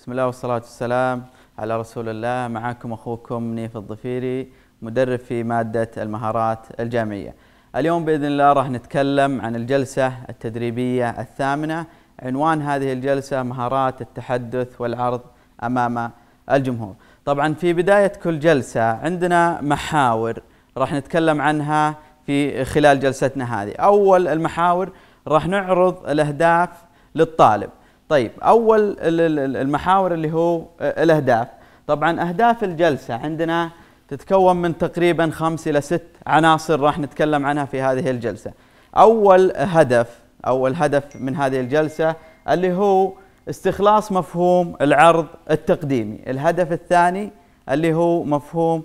بسم الله والصلاة والسلام على رسول الله معكم أخوكم نيف الضفيري مدرب في مادة المهارات الجامعية اليوم بإذن الله راح نتكلم عن الجلسة التدريبية الثامنة عنوان هذه الجلسة مهارات التحدث والعرض أمام الجمهور طبعا في بداية كل جلسة عندنا محاور راح نتكلم عنها في خلال جلستنا هذه أول المحاور راح نعرض الأهداف للطالب طيب اول المحاور اللي هو آه، الاهداف طبعا اهداف الجلسه عندنا تتكون من تقريبا خمس الى ست عناصر راح نتكلم عنها في هذه الجلسه اول هدف اول هدف من هذه الجلسه اللي هو استخلاص مفهوم العرض التقديمي الهدف الثاني اللي هو مفهوم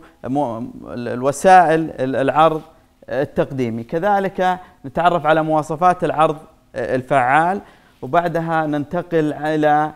الوسائل العرض التقديمي كذلك نتعرف على مواصفات العرض آه، الفعال وبعدها ننتقل الى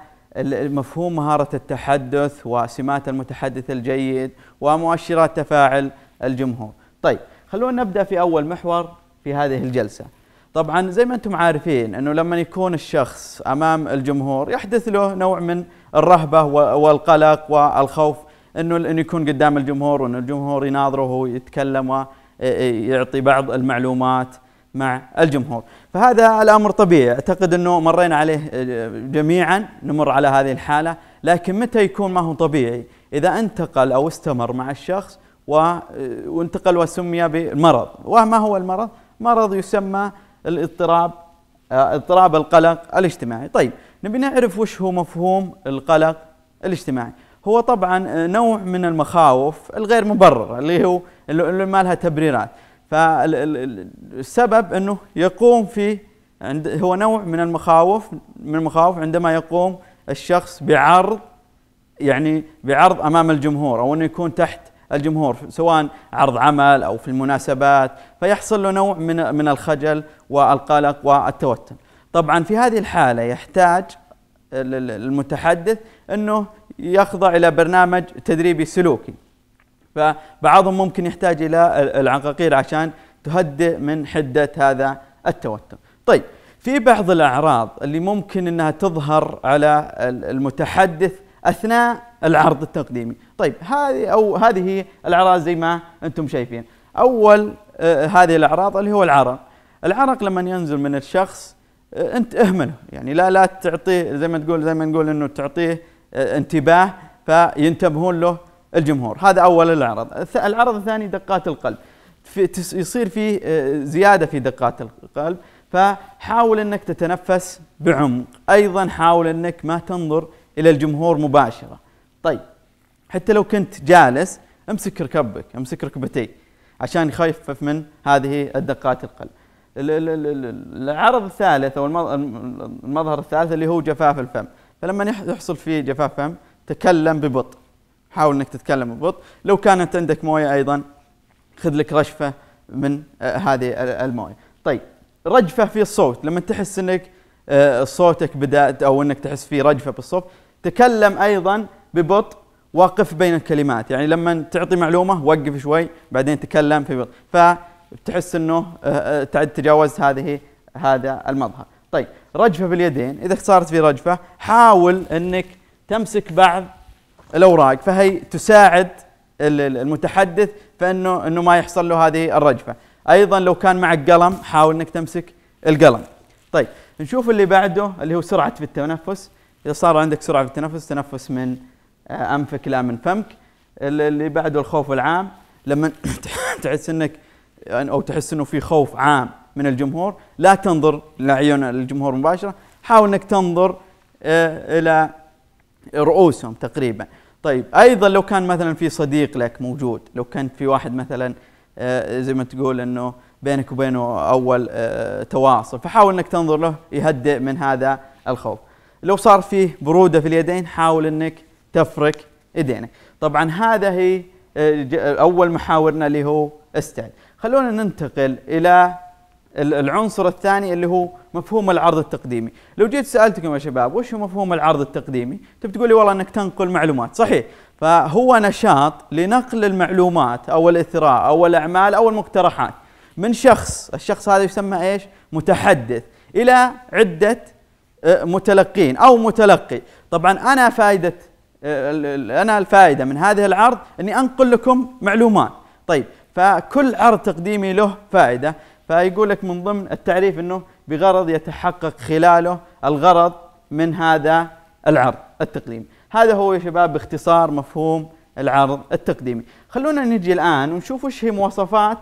مفهوم مهارة التحدث وسمات المتحدث الجيد ومؤشرات تفاعل الجمهور طيب خلونا نبدأ في أول محور في هذه الجلسة طبعا زي ما أنتم عارفين أنه لما يكون الشخص أمام الجمهور يحدث له نوع من الرهبة والقلق والخوف أنه أنه يكون قدام الجمهور وأن الجمهور يناظره ويتكلم ويعطي بعض المعلومات مع الجمهور فهذا الأمر طبيعي أعتقد أنه مرينا عليه جميعا نمر على هذه الحالة لكن متى يكون ما هو طبيعي إذا انتقل أو استمر مع الشخص وانتقل وسمي بالمرض وما هو المرض؟ مرض يسمى الاضطراب اضطراب القلق الاجتماعي طيب نبي نعرف وش هو مفهوم القلق الاجتماعي هو طبعا نوع من المخاوف الغير مبرر اللي هو اللي ما لها تبريرات فالسبب انه يقوم في عند هو نوع من المخاوف من المخاوف عندما يقوم الشخص بعرض يعني بعرض امام الجمهور او انه يكون تحت الجمهور سواء عرض عمل او في المناسبات فيحصل له نوع من من الخجل والقلق والتوتر. طبعا في هذه الحاله يحتاج المتحدث انه يخضع الى برنامج تدريبي سلوكي فبعضهم ممكن يحتاج إلى العقاقير عشان تهدئ من حدة هذا التوتر طيب في بعض الأعراض اللي ممكن أنها تظهر على المتحدث أثناء العرض التقديمي طيب هذه أو هذه الأعراض زي ما أنتم شايفين أول آه، هذه الأعراض اللي هو العرق العرق لما ينزل من الشخص آه، أنت اهمله يعني لا لا تعطيه زي ما تقول زي ما نقول أنه تعطيه آه، انتباه فينتبهون له الجمهور هذا أول العرض العرض الثاني دقات القلب في يصير فيه آه، زيادة في دقات القلب فحاول أنك تتنفس بعمق أيضا حاول أنك ما تنظر إلى الجمهور مباشرة طيب حتى لو كنت جالس امسك ركبك امسك ركبتي عشان يخفف من هذه الدقات القلب العرض الثالث او المظهر الثالث اللي هو جفاف الفم فلما يحصل فيه جفاف فم تكلم ببطء حاول انك تتكلم ببطء لو كانت عندك مويه ايضا خذ لك رشفه من آه، هذه المويه طيب رجفه في الصوت لما تحس انك آه، صوتك بدات او انك تحس في رجفه بالصوت تكلم ايضا ببطء وقف بين الكلمات يعني لما تعطي معلومه وقف شوي بعدين تكلم في بطء فتحس انه آه، تجاوزت هذه هذا المظهر طيب رجفه باليدين اذا صارت في رجفه حاول انك تمسك بعض الاوراق فهي تساعد المتحدث فانه انه ما يحصل له هذه الرجفه ايضا لو كان معك قلم حاول انك تمسك القلم طيب نشوف اللي بعده اللي هو سرعه في التنفس اذا صار عندك سرعه في التنفس تنفس من آه، انفك لا من فمك اللي بعده الخوف العام لما تحس انك او تحس انه في خوف عام من الجمهور لا تنظر لاعين الجمهور مباشره حاول انك تنظر آه، الى رؤوسهم تقريبا طيب ايضا لو كان مثلا في صديق لك موجود لو كان في واحد مثلا آه، زي ما تقول انه بينك وبينه اول آه، تواصل فحاول انك تنظر له يهدئ من هذا الخوف لو صار فيه بروده في اليدين حاول انك تفرك ايدينك طبعا هذا هي آه، اول محاورنا اللي هو استعد خلونا ننتقل الى العنصر الثاني اللي هو مفهوم العرض التقديمي لو جيت سالتكم يا شباب وش هو مفهوم العرض التقديمي تبي تقول لي والله انك تنقل معلومات صحيح فهو نشاط لنقل المعلومات او الاثراء او الاعمال او المقترحات من شخص الشخص هذا يسمى ايش متحدث الى عده آه، متلقين او متلقي طبعا انا فائده آه، انا الفائده من هذه العرض اني انقل لكم معلومات طيب فكل عرض تقديمي له فائده فيقول لك من ضمن التعريف انه بغرض يتحقق خلاله الغرض من هذا العرض التقديمي هذا هو يا شباب باختصار مفهوم العرض التقديمي خلونا نجي الان ونشوف وش هي مواصفات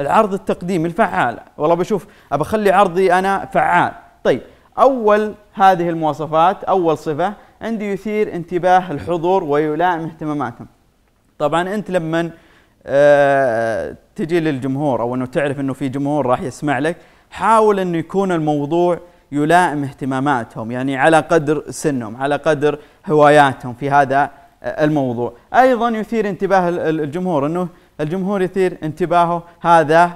العرض التقديمي الفعال والله بشوف ابى اخلي عرضي انا فعال طيب اول هذه المواصفات اول صفه عندي يثير انتباه الحضور ويلائم اهتماماتهم طبعا انت لما تجي للجمهور او انه تعرف انه في جمهور راح يسمع لك حاول انه يكون الموضوع يلائم اهتماماتهم يعني على قدر سنهم على قدر هواياتهم في هذا الموضوع ايضا يثير انتباه الجمهور انه الجمهور يثير انتباهه هذا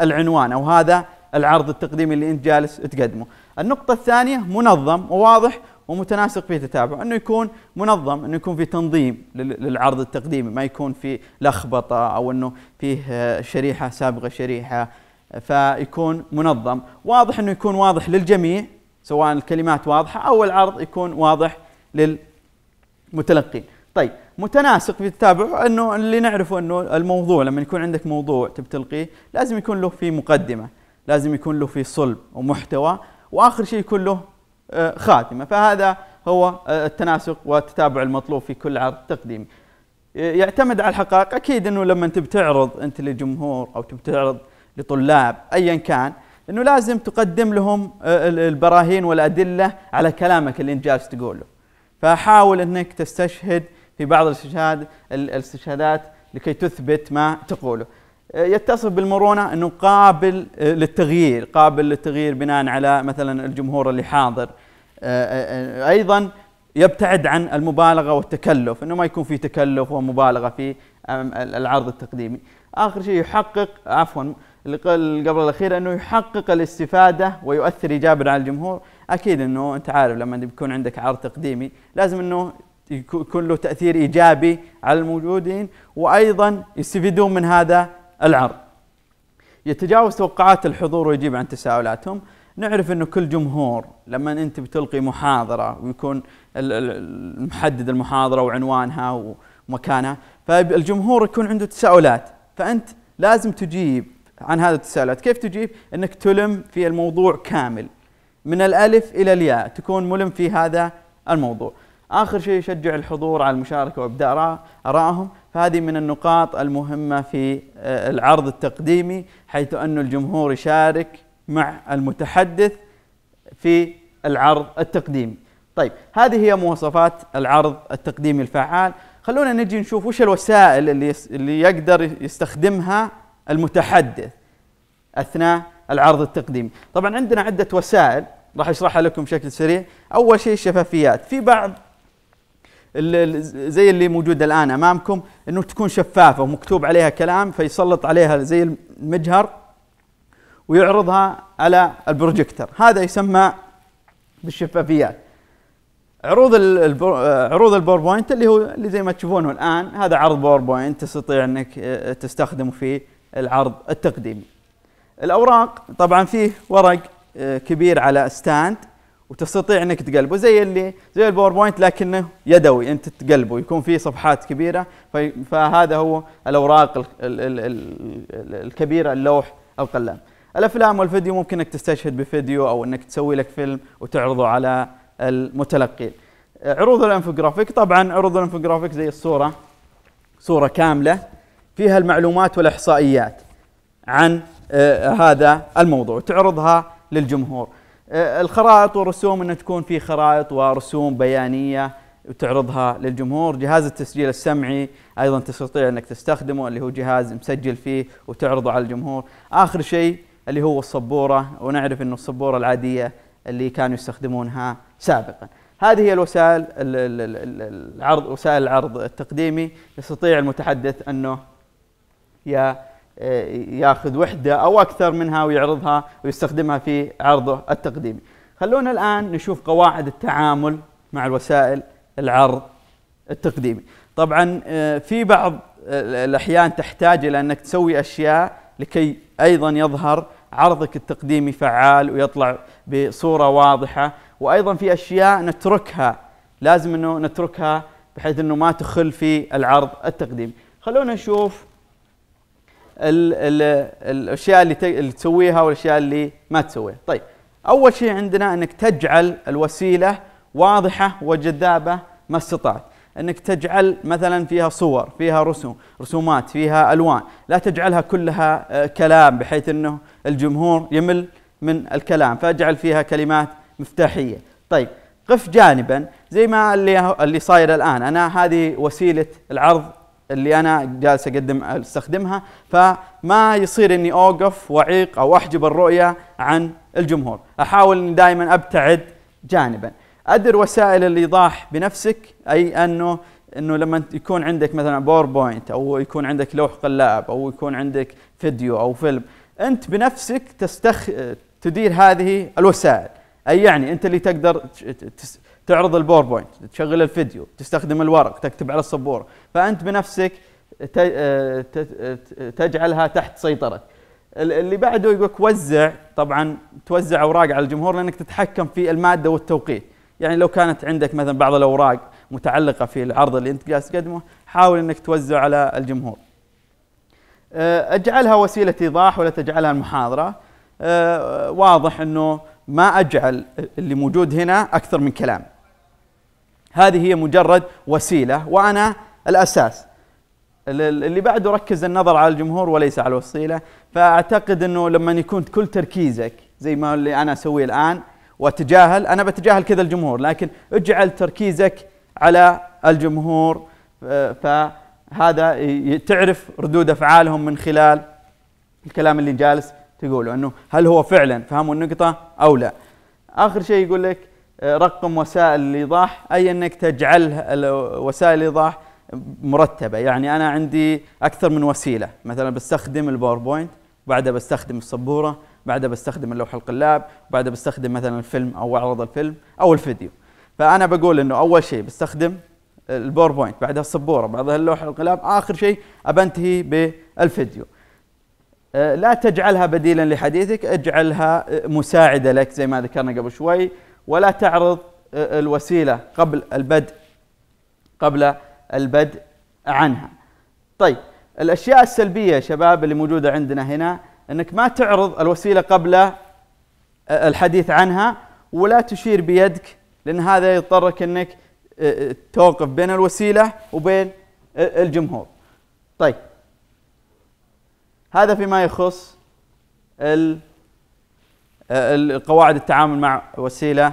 العنوان او هذا العرض التقديمي اللي انت جالس تقدمه النقطه الثانيه منظم وواضح ومتناسق في تتابع انه يكون منظم انه يكون في تنظيم للعرض التقديمي ما يكون في لخبطه او انه فيه آه، شريحه سابقه شريحه آه، فيكون منظم واضح انه يكون واضح للجميع سواء الكلمات واضحه او العرض يكون واضح للمتلقين طيب متناسق في التتابع انه اللي نعرفه انه الموضوع لما يكون عندك موضوع تبتلقيه لازم يكون له في مقدمه لازم يكون له في صلب ومحتوى واخر شيء يكون له آه، خاتمه فهذا هو آه، التناسق والتتابع المطلوب في كل عرض تقديمي يعتمد على الحقائق اكيد انه لما انت بتعرض انت للجمهور او بتعرض لطلاب ايا كان انه لازم تقدم لهم آه، البراهين والادله على كلامك اللي انت جالس تقوله فحاول انك تستشهد في بعض الاستشهاد الاستشهادات لكي تثبت ما تقوله آه، يتصف بالمرونه انه قابل آه، للتغيير، قابل للتغيير بناء على مثلا الجمهور اللي حاضر. آه، ايضا يبتعد عن المبالغه والتكلف، انه ما يكون في تكلف ومبالغه في العرض التقديمي. اخر شيء يحقق عفوا اللي قبل الاخير انه يحقق الاستفاده ويؤثر ايجابا على الجمهور، اكيد انه انت عارف لما بيكون عندك عرض تقديمي لازم انه يكون له تاثير ايجابي على الموجودين وايضا يستفيدون من هذا العرض يتجاوز توقعات الحضور ويجيب عن تساؤلاتهم نعرف انه كل جمهور لما انت بتلقي محاضره ويكون محدد المحاضره وعنوانها ومكانها فالجمهور يكون عنده تساؤلات فانت لازم تجيب عن هذه التساؤلات كيف تجيب انك تلم في الموضوع كامل من الالف الى الياء تكون ملم في هذا الموضوع اخر شيء يشجع الحضور على المشاركه وابداء ارائهم فهذه من النقاط المهمة في آه، العرض التقديمي حيث أن الجمهور يشارك مع المتحدث في العرض التقديمي طيب هذه هي مواصفات العرض التقديمي الفعال خلونا نجي نشوف وش الوسائل اللي اللي يقدر يستخدمها المتحدث اثناء العرض التقديمي طبعا عندنا عده وسائل راح اشرحها لكم بشكل سريع اول شيء الشفافيات في بعض زي اللي موجود الان امامكم انه تكون شفافه ومكتوب عليها كلام فيسلط عليها زي المجهر ويعرضها على البروجيكتر هذا يسمى بالشفافيات عروض آه، عروض الباوربوينت اللي هو اللي زي ما تشوفونه الان هذا عرض باوربوينت تستطيع انك آه، آه، تستخدمه في العرض التقديمي الاوراق طبعا فيه ورق كبير على ستاند وتستطيع انك تقلبه زي اللي زي الباوربوينت لكنه يدوي انت تقلبه يكون فيه صفحات كبيره فهذا هو الاوراق الكبيره اللوح القلم الافلام والفيديو ممكن انك تستشهد بفيديو او انك تسوي لك فيلم وتعرضه على المتلقين عروض الانفوجرافيك طبعا عروض الانفوجرافيك زي الصوره صوره كامله فيها المعلومات والاحصائيات عن آه، هذا الموضوع تعرضها للجمهور آه، الخرائط والرسوم أن تكون في خرائط ورسوم بيانية وتعرضها للجمهور جهاز التسجيل السمعي أيضا تستطيع أنك تستخدمه اللي هو جهاز مسجل فيه وتعرضه على الجمهور آخر شيء اللي هو الصبورة ونعرف أن الصبورة العادية اللي كانوا يستخدمونها سابقا هذه هي الوسائل العرض وسائل العرض التقديمي يستطيع المتحدث أنه يا آه، ياخذ وحده او اكثر منها ويعرضها ويستخدمها في عرضه التقديمي. خلونا الان نشوف قواعد التعامل مع الوسائل العرض التقديمي. طبعا آه، في بعض آه، الاحيان تحتاج الى انك تسوي اشياء لكي ايضا يظهر عرضك التقديمي فعال ويطلع بصوره واضحه وايضا في اشياء نتركها لازم انه نتركها بحيث انه ما تخل في العرض التقديمي. خلونا نشوف الاشياء اللي, اللي تسويها والاشياء اللي ما تسويها طيب اول شيء عندنا انك تجعل الوسيله واضحه وجذابه ما استطعت انك تجعل مثلا فيها صور فيها رسوم رسومات فيها الوان لا تجعلها كلها آه، كلام بحيث انه الجمهور يمل من الكلام فاجعل فيها كلمات مفتاحيه طيب قف جانبا زي ما اللي اللي صاير الان انا هذه وسيله العرض اللي انا جالس اقدم استخدمها فما يصير اني اوقف واعيق او احجب الرؤيه عن الجمهور احاول اني دائما ابتعد جانبا ادر وسائل الايضاح بنفسك اي انه انه لما يكون عندك مثلا باوربوينت او يكون عندك لوح قلاب او يكون عندك فيديو او فيلم انت بنفسك تستخ تدير هذه الوسائل اي يعني انت اللي تقدر تعرض البوربوينت تشغل الفيديو تستخدم الورق تكتب على السبوره فانت بنفسك تجعلها تحت سيطرتك اللي بعده يقول وزع طبعا توزع اوراق على الجمهور لانك تتحكم في الماده والتوقيت يعني لو كانت عندك مثلا بعض الاوراق متعلقه في العرض اللي انت جالس تقدمه حاول انك توزع على الجمهور أه، اجعلها وسيله ايضاح ولا تجعلها المحاضره أه، واضح انه ما اجعل اللي موجود هنا اكثر من كلام هذه هي مجرد وسيلة وأنا الأساس اللي بعده ركز النظر على الجمهور وليس على الوسيلة فأعتقد أنه لما يكون كل تركيزك زي ما اللي أنا أسويه الآن وأتجاهل أنا بتجاهل كذا الجمهور لكن اجعل تركيزك على الجمهور آه، فهذا تعرف ردود أفعالهم من خلال الكلام اللي جالس تقوله أنه هل هو فعلا فهموا النقطة أو لا آخر شيء يقول لك آه، رقم وسائل الايضاح اي انك تجعل وسائل الايضاح مرتبه يعني انا عندي اكثر من وسيله مثلا بستخدم الباوربوينت بعدها بستخدم السبوره بعدها بستخدم اللوح القلاب بعدها بستخدم مثلا الفيلم او اعرض الفيلم او الفيديو فانا بقول انه اول شيء بستخدم الباوربوينت بعدها السبوره بعدها اللوح القلاب اخر شيء ابنتهي بالفيديو آه، لا تجعلها بديلا لحديثك اجعلها مساعده لك زي ما ذكرنا قبل شوي ولا تعرض آه، الوسيله قبل البدء قبل البدء عنها. طيب الاشياء السلبيه يا شباب اللي موجوده عندنا هنا انك ما تعرض الوسيله قبل آه، الحديث عنها ولا تشير بيدك لان هذا يضطرك انك آه، توقف بين الوسيله وبين الجمهور. طيب هذا فيما يخص ال آه، قواعد التعامل مع وسيله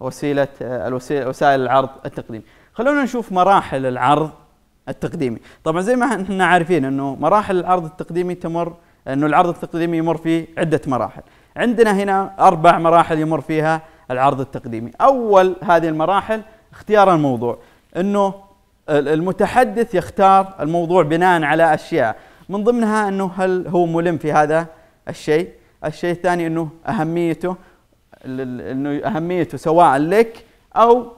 وسيله آه، وسائل العرض التقديمي خلونا نشوف مراحل العرض التقديمي طبعا زي ما احنا عارفين انه مراحل العرض التقديمي تمر انه العرض التقديمي يمر في عده مراحل عندنا هنا اربع مراحل يمر فيها العرض التقديمي اول هذه المراحل اختيار الموضوع انه المتحدث يختار الموضوع بناء على اشياء من ضمنها انه هل هو ملم في هذا الشيء الشيء الثاني انه اهميته انه اهميته سواء لك او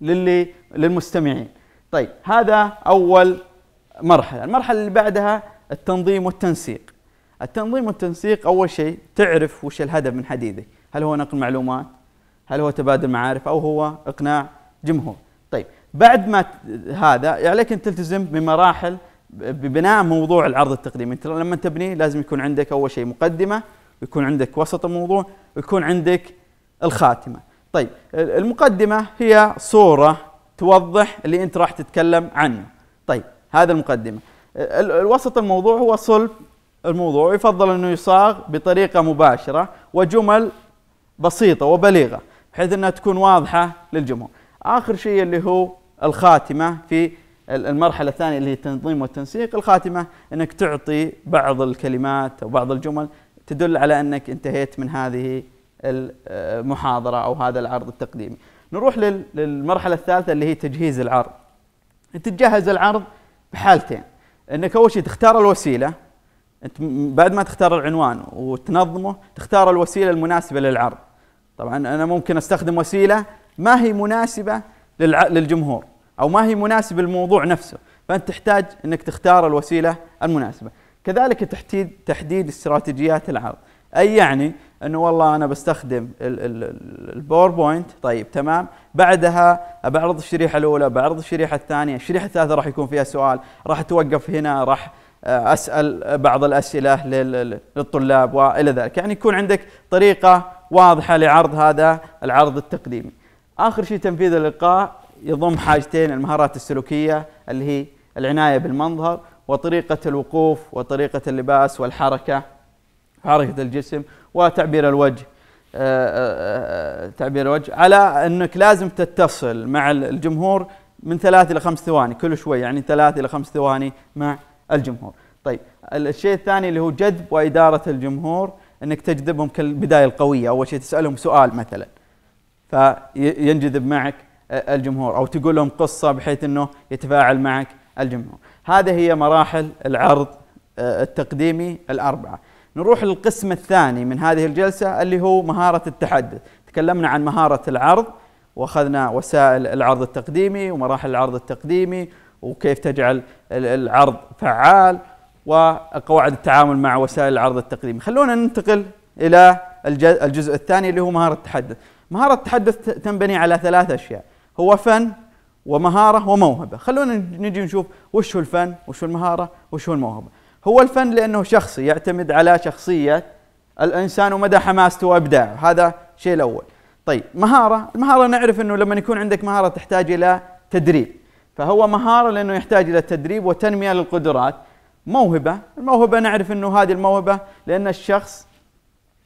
للي للمستمعين طيب هذا اول مرحله المرحله اللي بعدها التنظيم والتنسيق التنظيم والتنسيق اول شيء تعرف وش الهدف من حديثك هل هو نقل معلومات هل هو تبادل معارف او هو اقناع جمهور طيب بعد ما هذا عليك ان تلتزم بمراحل ببناء موضوع العرض التقديمي انت لما تبنيه لازم يكون عندك اول شيء مقدمه ويكون عندك وسط الموضوع ويكون عندك الخاتمه طيب المقدمه هي صوره توضح اللي انت راح تتكلم عنه طيب هذا المقدمه الوسط الموضوع هو صلب الموضوع يفضل انه يصاغ بطريقه مباشره وجمل بسيطه وبليغه بحيث انها تكون واضحه للجمهور اخر شيء اللي هو الخاتمه في المرحله الثانيه اللي هي التنظيم والتنسيق الخاتمه انك تعطي بعض الكلمات او بعض الجمل تدل على انك انتهيت من هذه المحاضره او هذا العرض التقديمي. نروح للمرحله الثالثه اللي هي تجهيز العرض. تجهز العرض بحالتين انك اول شيء تختار الوسيله انت بعد ما تختار العنوان وتنظمه تختار الوسيله المناسبه للعرض. طبعا انا ممكن استخدم وسيله ما هي مناسبه للجمهور او ما هي مناسبه للموضوع نفسه، فانت تحتاج انك تختار الوسيله المناسبه. كذلك تحديد تحديد استراتيجيات العرض اي يعني انه والله انا بستخدم الباوربوينت طيب تمام بعدها بعرض الشريحه الاولى بعرض الشريحه الثانيه الشريحه الثالثه راح يكون فيها سؤال راح اتوقف هنا راح آه، اسال بعض الاسئله للطلاب والى ذلك يعني يكون عندك طريقه واضحه لعرض هذا العرض التقديمي اخر شيء تنفيذ اللقاء يضم حاجتين المهارات السلوكيه اللي هي العنايه بالمنظر وطريقة الوقوف وطريقة اللباس والحركة حركة الجسم وتعبير الوجه آه، آه، آه، تعبير الوجه على أنك لازم تتصل مع الجمهور من ثلاث إلى خمس ثواني كل شوي يعني ثلاث إلى خمس ثواني مع الجمهور طيب الشيء الثاني اللي هو جذب وإدارة الجمهور أنك تجذبهم كالبداية القوية أول شيء تسألهم سؤال مثلا فينجذب معك الجمهور أو تقول لهم قصة بحيث أنه يتفاعل معك الجمهور هذه هي مراحل العرض آه، التقديمي الأربعة نروح للقسم الثاني من هذه الجلسة اللي هو مهارة التحدث تكلمنا عن مهارة العرض واخذنا وسائل العرض التقديمي ومراحل العرض التقديمي وكيف تجعل العرض فعال وقواعد التعامل مع وسائل العرض التقديمي خلونا ننتقل إلى الجزء الثاني اللي هو مهارة التحدث مهارة التحدث تنبني على ثلاث أشياء هو فن ومهارة وموهبة خلونا نجي نشوف وش هو الفن وش هو المهارة وش هو الموهبة هو الفن لأنه شخصي يعتمد على شخصية الإنسان ومدى حماسته وإبداعه هذا الشيء الأول طيب مهارة المهارة نعرف أنه لما يكون عندك مهارة تحتاج إلى تدريب فهو مهارة لأنه يحتاج إلى تدريب وتنمية للقدرات موهبة الموهبة نعرف أنه هذه الموهبة لأن الشخص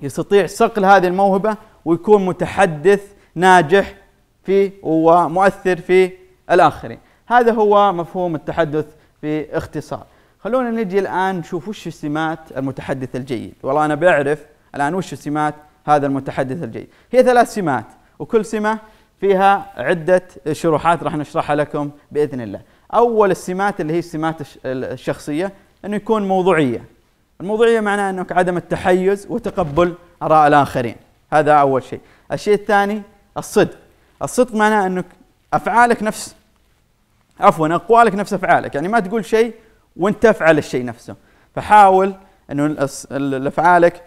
يستطيع صقل هذه الموهبة ويكون متحدث ناجح في ومؤثر في الآخرين هذا هو مفهوم التحدث باختصار خلونا نجي الآن نشوف وش سمات المتحدث الجيد والله أنا بعرف الآن وش سمات هذا المتحدث الجيد هي ثلاث سمات وكل سمة فيها عدة شروحات راح نشرحها لكم بإذن الله أول السمات اللي هي السمات الشخصية أنه يكون موضوعية الموضوعية معناها أنك عدم التحيز وتقبل آراء الآخرين هذا أول شيء الشيء الثاني الصدق الصدق معناه أنك افعالك نفس عفوا اقوالك نفس افعالك يعني ما تقول شيء وانت تفعل الشيء نفسه فحاول انه افعالك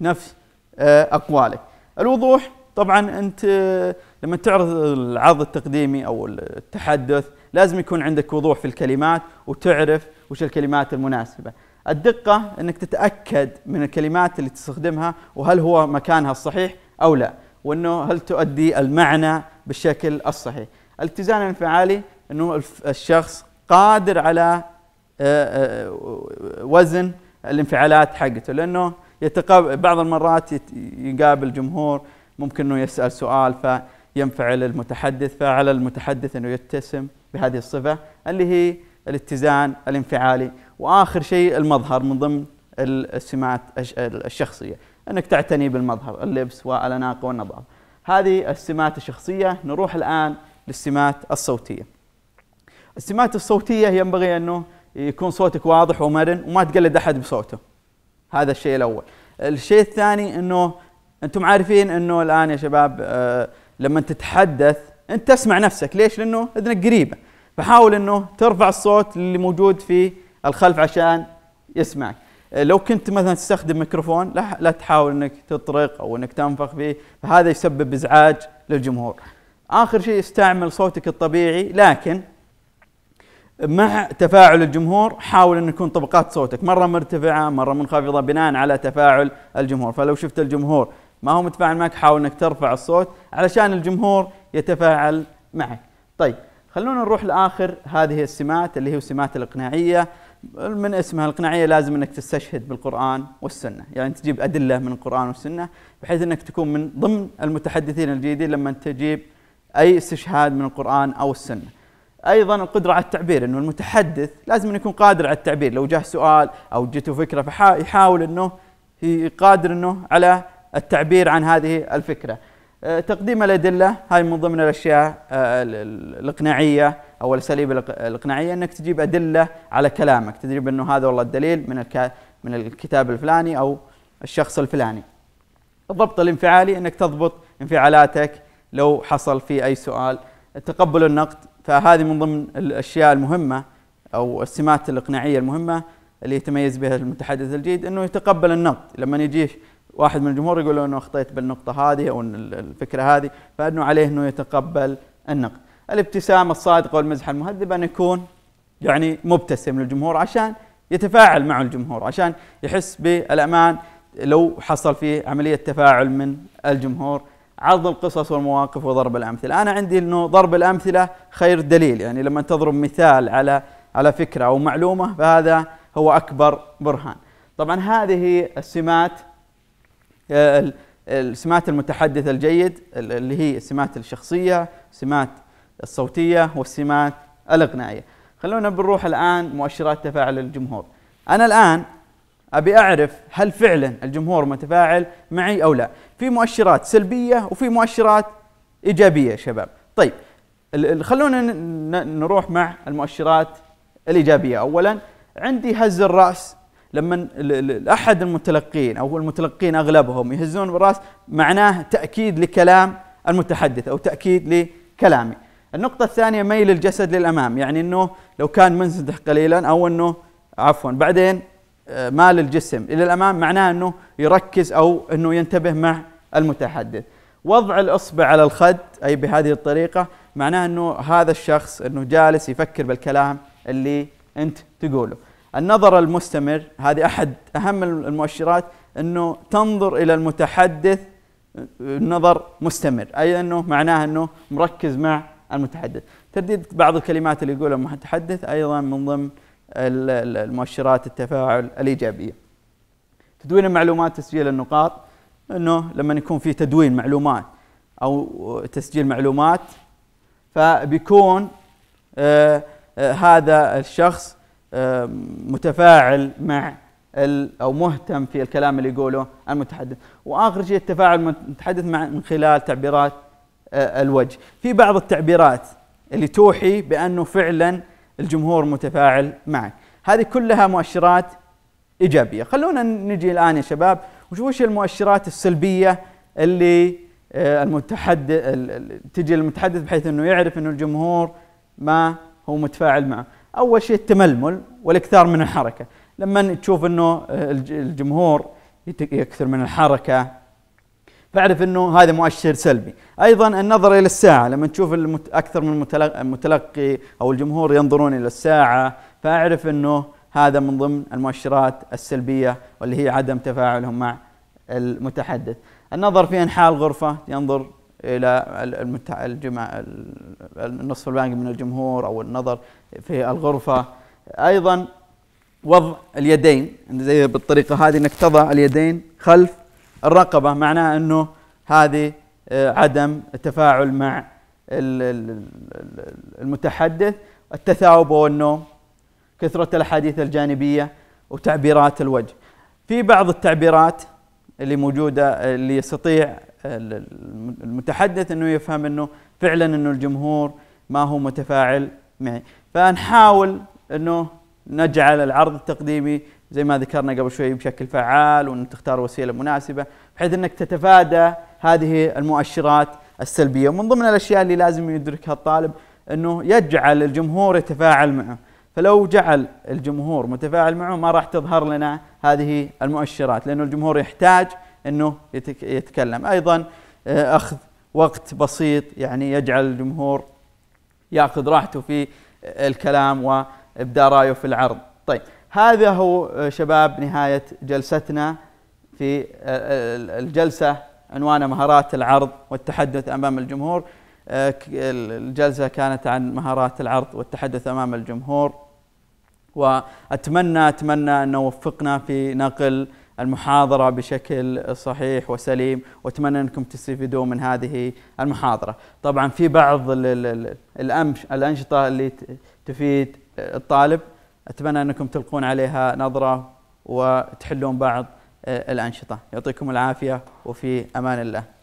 نفس آه، اقوالك الوضوح طبعا انت آه، لما تعرض العرض التقديمي او التحدث لازم يكون عندك وضوح في الكلمات وتعرف وش الكلمات المناسبه الدقه انك تتاكد من الكلمات اللي تستخدمها وهل هو مكانها الصحيح او لا وانه هل تؤدي المعنى بالشكل الصحيح الاتزان الانفعالي انه الشخص قادر على آه، آه، وزن الانفعالات حقته لانه يتقابل بعض المرات يقابل جمهور ممكن انه يسال سؤال فينفعل المتحدث فعلى المتحدث انه يتسم بهذه الصفه اللي هي الاتزان الانفعالي واخر شيء المظهر من ضمن السمات الشخصيه انك تعتني بالمظهر اللبس والاناقه والنظافه هذه السمات الشخصيه نروح الان للسمات الصوتيه السمات الصوتيه ينبغي انه يكون صوتك واضح ومرن وما تقلد احد بصوته هذا الشيء الاول الشيء الثاني انه انتم عارفين انه الان يا شباب آه، لما تتحدث انت تسمع نفسك ليش لانه اذنك قريبه فحاول انه ترفع الصوت اللي موجود في الخلف عشان يسمعك آه، لو كنت مثلا تستخدم ميكروفون لا, لا تحاول انك تطرق او انك تنفخ فيه فهذا يسبب ازعاج للجمهور. اخر شيء استعمل صوتك الطبيعي لكن مع تفاعل الجمهور حاول ان يكون طبقات صوتك مره مرتفعه مره منخفضه بناء على تفاعل الجمهور فلو شفت الجمهور ما هو متفاعل معك حاول انك ترفع الصوت علشان الجمهور يتفاعل معك. طيب خلونا نروح لاخر هذه السمات اللي هي السمات الاقناعيه من اسمها القناعيه لازم انك تستشهد بالقران والسنه، يعني تجيب ادله من القران والسنه بحيث انك تكون من ضمن المتحدثين الجيدين لما تجيب اي استشهاد من القران او السنه. ايضا القدره على التعبير انه المتحدث لازم يكون قادر على التعبير، لو جاه سؤال او جته فكره فيحاول انه قادر انه على التعبير عن هذه الفكره. آه، تقديم الادله هاي من ضمن الاشياء آه، الاقناعيه او الاساليب الاقناعيه انك تجيب ادله على كلامك تجيب انه هذا والله الدليل من من الكتاب الفلاني او الشخص الفلاني الضبط الانفعالي انك تضبط انفعالاتك لو حصل في اي سؤال تقبل النقد فهذه من ضمن الاشياء المهمه او السمات الاقناعيه المهمه اللي يتميز بها المتحدث الجيد انه يتقبل النقد لما يجيه واحد من الجمهور يقول له انه اخطيت بالنقطه هذه او الفكره هذه فانه عليه انه يتقبل النقد الابتسامه الصادقه والمزحه المهذبه ان يكون يعني مبتسم للجمهور عشان يتفاعل معه الجمهور عشان يحس بالامان لو حصل فيه عمليه تفاعل من الجمهور عرض القصص والمواقف وضرب الامثله، انا عندي انه ضرب الامثله خير دليل، يعني لما تضرب مثال على على فكره او معلومه فهذا هو اكبر برهان. طبعا هذه السمات آه، سمات المتحدث الجيد اللي هي السمات الشخصية السمات الصوتية والسمات الإقناعية خلونا بنروح الآن مؤشرات تفاعل الجمهور أنا الآن أبي أعرف هل فعلا الجمهور متفاعل معي أو لا في مؤشرات سلبية وفي مؤشرات إيجابية شباب طيب خلونا نروح مع المؤشرات الإيجابية أولا عندي هز الرأس لما احد المتلقين او المتلقين اغلبهم يهزون بالراس معناه تاكيد لكلام المتحدث او تاكيد لكلامي. النقطة الثانية ميل الجسد للامام يعني انه لو كان منسدح قليلا او انه عفوا بعدين آه، مال الجسم الى الامام معناه انه يركز او انه ينتبه مع المتحدث. وضع الاصبع على الخد اي بهذه الطريقة معناه انه هذا الشخص انه جالس يفكر بالكلام اللي انت تقوله. النظر المستمر هذه احد اهم المؤشرات انه تنظر الى المتحدث نظر مستمر اي انه معناه انه مركز مع المتحدث ترديد بعض الكلمات اللي يقولها المتحدث ايضا من ضمن المؤشرات التفاعل الايجابيه تدوين المعلومات تسجيل النقاط انه لما يكون في تدوين معلومات او تسجيل معلومات فبيكون آه آه هذا الشخص متفاعل مع او مهتم في الكلام اللي يقوله المتحدث واخر شيء التفاعل المتحدث مع من خلال تعبيرات آه، الوجه في بعض التعبيرات اللي توحي بانه فعلا الجمهور متفاعل معك هذه كلها مؤشرات ايجابيه خلونا نجي الان يا شباب وشوف وش المؤشرات السلبيه اللي آه، المتحدث تجي للمتحدث بحيث انه يعرف انه الجمهور ما هو متفاعل معه اول شيء التململ والاكثار من الحركه لما تشوف انه الجمهور يكثر من الحركه فاعرف انه هذا مؤشر سلبي ايضا النظر الى الساعه لما تشوف اكثر من المتلقي او الجمهور ينظرون الى الساعه فاعرف انه هذا من ضمن المؤشرات السلبيه واللي هي عدم تفاعلهم مع المتحدث النظر في انحاء الغرفه ينظر الى المتع... الجمع... النصف الباقي من الجمهور او النظر في الغرفه ايضا وضع اليدين زي بالطريقه هذه انك تضع اليدين خلف الرقبه معناه انه هذه آه، عدم التفاعل مع المتحدث التثاؤب والنوم النوم كثرة الأحاديث الجانبية وتعبيرات الوجه في بعض التعبيرات اللي موجودة اللي يستطيع المتحدث انه يفهم انه فعلا انه الجمهور ما هو متفاعل معي فنحاول انه نجعل العرض التقديمي زي ما ذكرنا قبل شوي بشكل فعال وان تختار وسيله مناسبه بحيث انك تتفادى هذه المؤشرات السلبيه ومن ضمن الاشياء اللي لازم يدركها الطالب انه يجعل الجمهور يتفاعل معه فلو جعل الجمهور متفاعل معه ما راح تظهر لنا هذه المؤشرات لانه الجمهور يحتاج انه يتكلم ايضا آه، اخذ وقت بسيط يعني يجعل الجمهور ياخذ راحته في الكلام وابداء رايه في العرض طيب هذا هو آه، شباب نهايه جلستنا في آه، الجلسه عنوانها مهارات العرض والتحدث امام الجمهور الجلسه كانت عن مهارات العرض والتحدث امام الجمهور واتمنى اتمنى ان وفقنا في نقل المحاضرة بشكل صحيح وسليم وأتمنى أنكم تستفيدون من هذه المحاضرة طبعا في بعض الأنشطة اللي تفيد الطالب أتمنى أنكم تلقون عليها نظرة وتحلون بعض آه، الأنشطة يعطيكم العافية وفي أمان الله